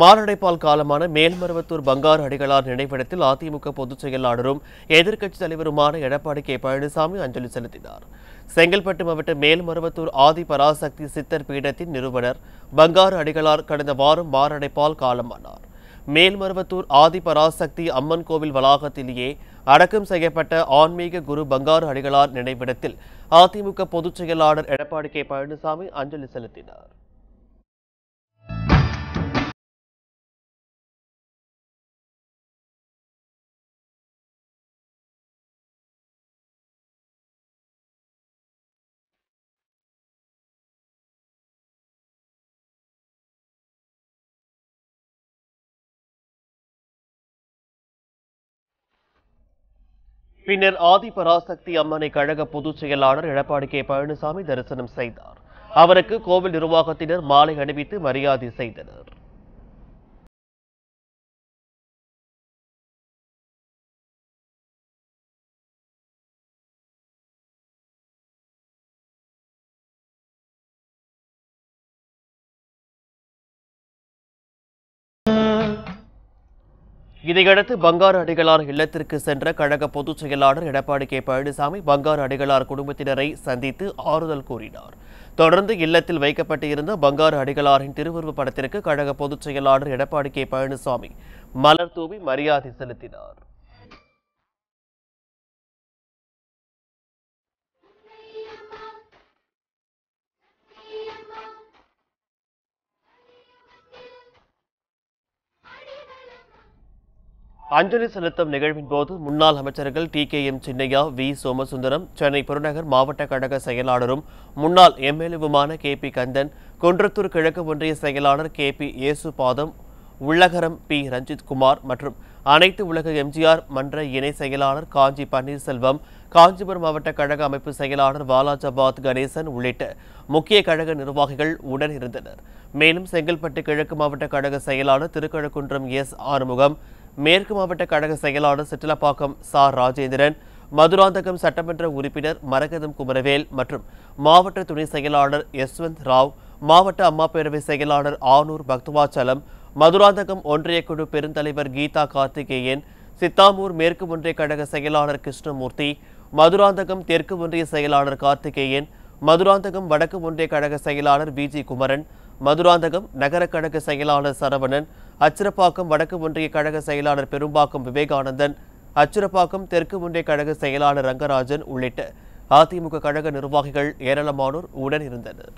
மாரடைப்பால் காலமான மேல்மருவத்தூர் பங்காறு அடிகளார் நினைவிடத்தில் அதிமுக பொதுச் செயலாளரும் எதிர்க்கட்சித் தலைவருமான எடப்பாடி கே பழனிசாமி அஞ்சலி செலுத்தினார் செங்கல்பட்டு மாவட்ட மேல்மருவத்தூர் ஆதி பராசக்தி சித்தர் பீடத்தின் நிறுவனர் பங்காறு அடிகளார் கடந்த வாரம் மாரடைப்பால் காலமானார் மேல்மருவத்தூர் ஆதி பராசக்தி அம்மன் கோவில் வளாகத்திலேயே அடக்கம் செய்யப்பட்ட ஆன்மீக குரு பங்காறு அடிகளார் நினைவிடத்தில் அதிமுக பொதுச் செயலாளர் எடப்பாடி கே பழனிசாமி அஞ்சலி செலுத்தினார் பின்னர் ஆதிபராசக்தி அம்மனை கழக பொதுச் செயலாளர் எடப்பாடி கே பழனிசாமி தரிசனம் செய்தார் அவருக்கு கோவில் நிர்வாகத்தினர் மாலை அணிவித்து மரியாதை செய்தனர் இதையடுத்து பங்காரு அடிகளார் இல்லத்திற்கு சென்ற கழக பொதுச் செயலாளர் எடப்பாடி கே பழனிசாமி பங்காரு அடிகளார் குடும்பத்தினரை சந்தித்து ஆறுதல் கூறினார் தொடர்ந்து இல்லத்தில் வைக்கப்பட்டிருந்த இருந்த பங்காரு அடிகளாரின் திருவுருவ படத்திற்கு கழக பொதுச் செயலாளர் எடப்பாடி கே பழனிசாமி மலர் தூவி மரியாதை செலுத்தினார் அஞ்சலி செலுத்தும் நிகழ்வின் போது முன்னாள் அமைச்சர்கள் டி கே எம் சின்னையா வி சோமசுந்தரம் சென்னை புறநகர் மாவட்ட கழக செயலாளரும் முன்னாள் எம்எல்ஏவுமான கே பி கந்தன் குன்றத்தூர் கிழக்கு ஒன்றிய செயலாளர் கே பி இயேசுபாதம் உள்ளகரம் பி ரஞ்சித் குமார் மற்றும் அனைத்து உலக எம்ஜிஆர் மன்ற இணை செயலாளர் காஞ்சி பன்னீர்செல்வம் காஞ்சிபுரம் மாவட்ட கழக அமைப்பு செயலாளர் வாலாஜபாத் கணேசன் உள்ளிட்ட முக்கிய கழக நிர்வாகிகள் உடன் இருந்தனர் மேலும் செங்கல்பட்டு கிழக்கு மாவட்ட கழக செயலாளர் திருக்கழக்குன்றம் எஸ் ஆறுமுகம் மேற்கு மாவட்ட கழக செயலாளர் சிட்டிலப்பாக்கம் சார் ராஜேந்திரன் மதுராந்தகம் சட்டமன்ற உறுப்பினர் மரகதம் குமரவேல் மற்றும் மாவட்ட துணை செயலாளர் யஸ்வந்த் ராவ் மாவட்ட அம்மா பேரவை செயலாளர் ஆனூர் பக்துவாச்சலம் மதுராந்தகம் ஒன்றியக்குழு பெருந்தலைவர் கீதா கார்த்திகேயன் சித்தாமூர் மேற்கு ஒன்றிய கழக செயலாளர் கிருஷ்ணமூர்த்தி மதுராந்தகம் தெற்கு ஒன்றிய செயலாளர் கார்த்திகேயன் மதுராந்தகம் வடக்கு ஒன்றிய கழக செயலாளர் விஜி குமரன் மதுராந்தகம் நகர கழக செயலாளர் சரவணன் அச்சிறப்பாக்கம் வடக்கு ஒன்றிய கழக செயலாளர் பெரும்பாக்கம் விவேகானந்தன் அச்சிறப்பாக்கம் தெற்கு ஒன்றிய கழக செயலாளர் ரங்கராஜன் உள்ளிட்ட அதிமுக கழக நிர்வாகிகள் ஏராளமானோர் உடன் இருந்தனர்